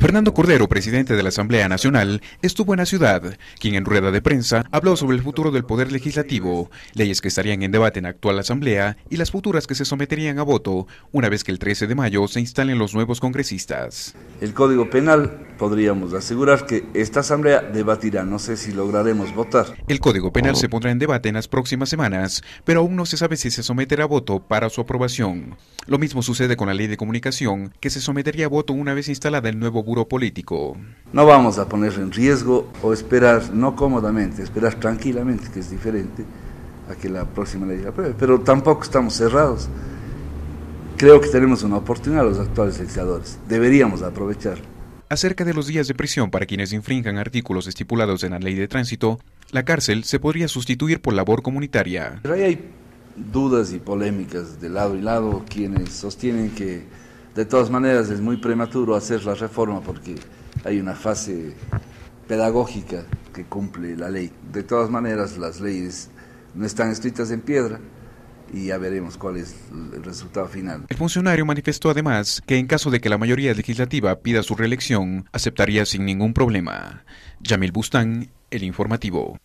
Fernando Cordero, presidente de la Asamblea Nacional, estuvo en la ciudad, quien en rueda de prensa habló sobre el futuro del Poder Legislativo, leyes que estarían en debate en la actual Asamblea y las futuras que se someterían a voto una vez que el 13 de mayo se instalen los nuevos congresistas. El Código Penal podríamos asegurar que esta Asamblea debatirá, no sé si lograremos votar. El Código Penal se oh. pondrá en debate en las próximas semanas, pero aún no se sabe si se someterá a voto para su aprobación. Lo mismo sucede con la Ley de Comunicación, que se sometería a voto una vez instalada el nuevo buro político. No vamos a poner en riesgo o esperar, no cómodamente, esperar tranquilamente, que es diferente, a que la próxima ley la apruebe, pero tampoco estamos cerrados creo que tenemos una oportunidad los actuales legisladores. Deberíamos aprovechar. Acerca de los días de prisión para quienes infrinjan artículos estipulados en la ley de tránsito, la cárcel se podría sustituir por labor comunitaria. hay dudas y polémicas de lado y lado, quienes sostienen que de todas maneras es muy prematuro hacer la reforma porque hay una fase pedagógica que cumple la ley. De todas maneras las leyes no están escritas en piedra y ya veremos cuál es el resultado final. El funcionario manifestó además que en caso de que la mayoría legislativa pida su reelección, aceptaría sin ningún problema. Yamil Bustán, el informativo.